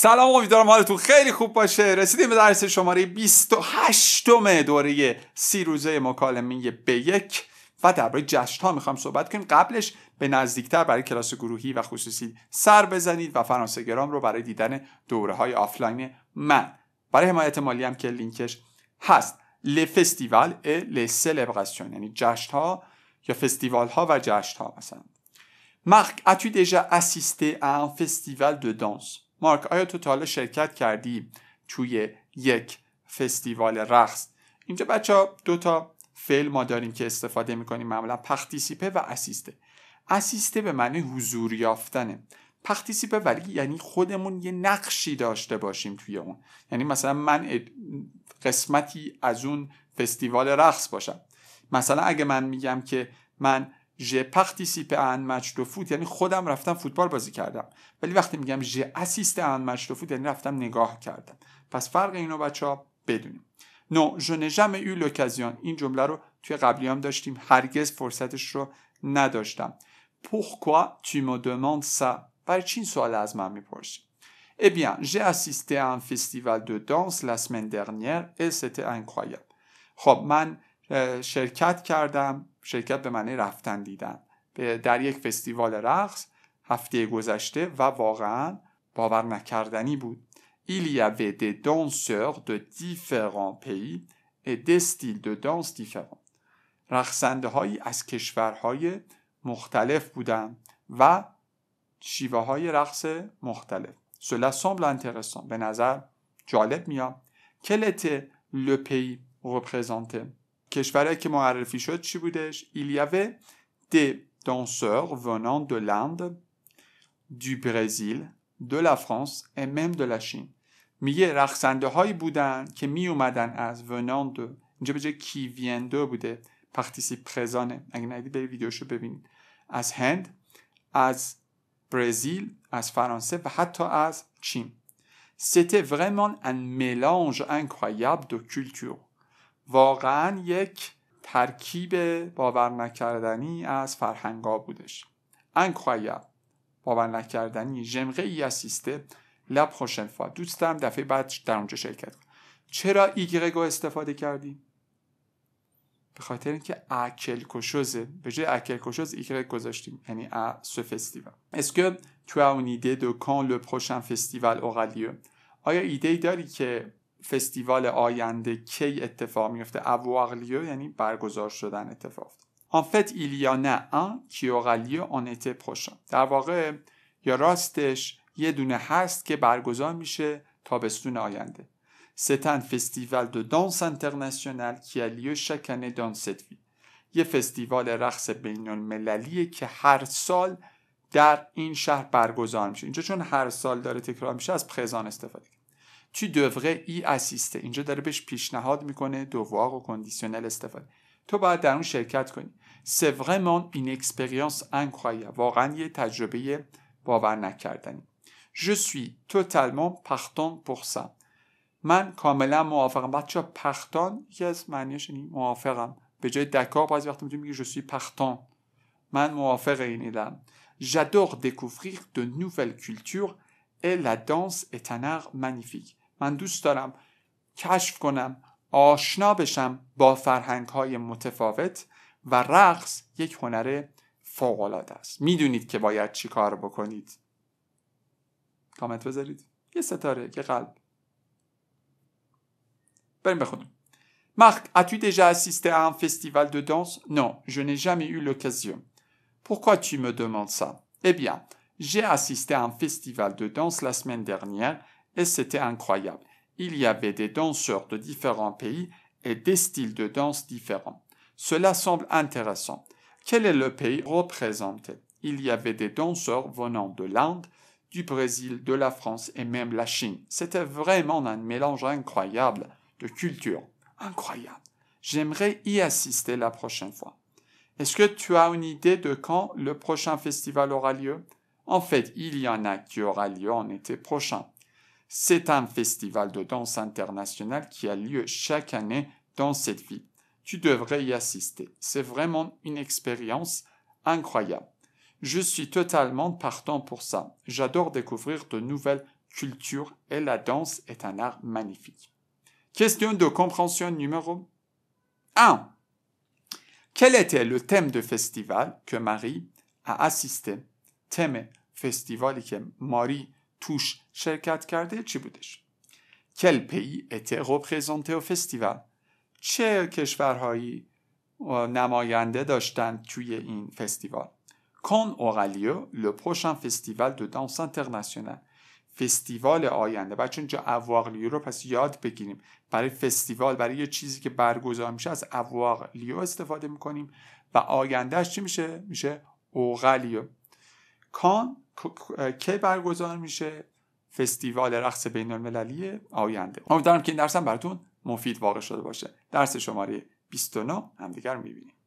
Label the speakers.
Speaker 1: سلام امیدوارم حالتون خیلی خوب باشه رسیدیم به درس شماره 28 دوره سی روزه مکالمه به یک و درباره جشن ها میخوام صحبت کنیم قبلش به نزدیکتر برای کلاس گروهی و خصوصی سر بزنید و فرانسه رو برای دیدن دوره های آفلاین من برای حمایت مالی هم که لینکش هست ل فستیوال ل سلبراسیون یعنی جشن ها یا فستیوال ها و جشن ها مثلا مارک اتو tu اسیسته ا دو مارک آیا تو تا شرکت کردی توی یک فستیوال رقص اینجا بچه ها دو تا فعل ما داریم که استفاده میکنیم معمولا پختیسیپه و اسیسته اسیسته به معنی حضور یافتنه پختیسیپه ولی یعنی خودمون یه نقشی داشته باشیم توی اون یعنی مثلا من قسمتی از اون فستیوال رقص باشم مثلا اگه من میگم که من ژ پارتیسیپ ان مچ دو فوت یعنی خودم رفتم فوتبال بازی کردم ولی وقتی میگم ژ اسیست ان مچ دو فوت یعنی رفتم نگاه کردم پس فرق اینو بچه ها بدونیم نو ژ jamais eu لوکازیون این جمله رو توی قبلی هم داشتیم هرگز فرصتش رو نداشتم pourquoi tu me demandes ça برای چین سوال از من میپرسی Eh bien, j'ai assisté à un festival de danse la semaine dernière et c'était incroyable. خب من شرکت کردم شرکت به معنی رفتن دیدن در یک فستیوال رقص هفته گذشته و واقعا باور نکردنی بود Il y avait des danseurs de différents pays et des styles de danse différents. رقصنده هایی از کشورهای مختلف بودند و شیوه های رقص مختلف. Cela semble intéressant. به نظر جالب میاد. Quel était le pays représenté? کشورهایی که معرفی شد چی بودش ایلیاوه des danseurs venant de l'Inde du Brésil de la France et même de la Chine میگه رقصنده هایی بودن که می اومدن از venant de اینجا بجه جای کی ویندو بوده پارتیسیپ پرزانه اگه ندید برید ویدیوشو ببینید از هند از برزیل از فرانسه و حتی از چین C'était vraiment un mélange incroyable de cultures. واقعا یک ترکیب باور نکردنی از فرهنگا بودش انکوایب باور نکردنی جمعه ای اسیسته لب خوشنفا دوستم دفعه بعد در اونجا شرکت کن چرا ایگرگو استفاده کردیم به خاطر اینکه اکل کشوزه به جای اکل کشوز ایگرگ گذاشتیم یعنی ا سو فستیوال اسکو تو اون ایده دو کان لو پروشن فستیوال اوغالیو آیا ایده داری که فستیوال آینده کی اتفاق میفته اواغلیو یعنی برگزار شدن اتفاق افتاد fait, فت آن کی a در واقع یا راستش یه دونه هست که برگزار میشه تابستون آینده. ستن فستیوال دو دانس انترنسیونل کی الیو شکنه یه فستیوال رقص بین المللیه که هر سال در این شهر برگزار میشه. اینجا چون هر سال داره تکرار میشه از خزان استفاده tu devrais y assister اینجا داره بهش پیشنهاد میکنه devoir و کندیسیونل استفاده تو باید در اون شرکت کنی c'est vraiment une expérience incroyable واقعا یه تجربه باور نکردنی je suis totalement partant pour ça من کاملا موافقم بچه پختان یکی از معنیش یعنی موافقم به جای دکار بعضی وقت میتونیم میگه je suis partant من موافق این ایدم j'adore découvrir de nouvelles cultures et la danse est un art magnifique من دوست دارم کشف کنم آشنا بشم با فرهنگ های متفاوت و رقص یک هنر فوقالعاده است میدونید که باید چی کار بکنید کامنت بذارید یه ستاره یه قلب بریم بخونیم Marc, as-tu déjà assisté à un festival de danse Non, je n'ai jamais eu l'occasion. Pourquoi tu me demandes ça Eh bien, j'ai assisté à un festival de danse la semaine dernière et c'était incroyable. Il y avait des danseurs de différents pays et des styles de danse différents. Cela semble intéressant. Quel est le pays représenté Il y avait des danseurs venant de l'Inde, du Brésil, de la France et même la Chine. C'était vraiment un mélange incroyable de cultures. Incroyable. J'aimerais y assister la prochaine fois. Est-ce que tu as une idée de quand le prochain festival aura lieu En fait, il y en a qui aura lieu en été prochain. C'est un festival de danse international qui a lieu chaque année dans cette ville. Tu devrais y assister. C'est vraiment une expérience incroyable. Je suis totalement partant pour ça. J'adore découvrir de nouvelles cultures et la danse est un art magnifique. Question de compréhension numéro 1. Quel était le thème de festival que Marie a assisté? Thème festival que Marie توش شرکت کرده چی بودش quel pays était représenté au فستیوال چه کشورهایی نماینده داشتن توی این فستیوال کان اوغالیو لو فستیوال festival de danse فستیوال آینده بچه اینجا اواغلیو رو پس یاد بگیریم برای فستیوال برای یه چیزی که برگزار میشه از لیو استفاده میکنیم و آیندهش چی میشه؟ میشه اوغلیو کان کی برگزار میشه فستیوال رقص بین المللی آینده امیدوارم که این درسم براتون مفید واقع شده باشه درس شماره 29 همدیگر میبینیم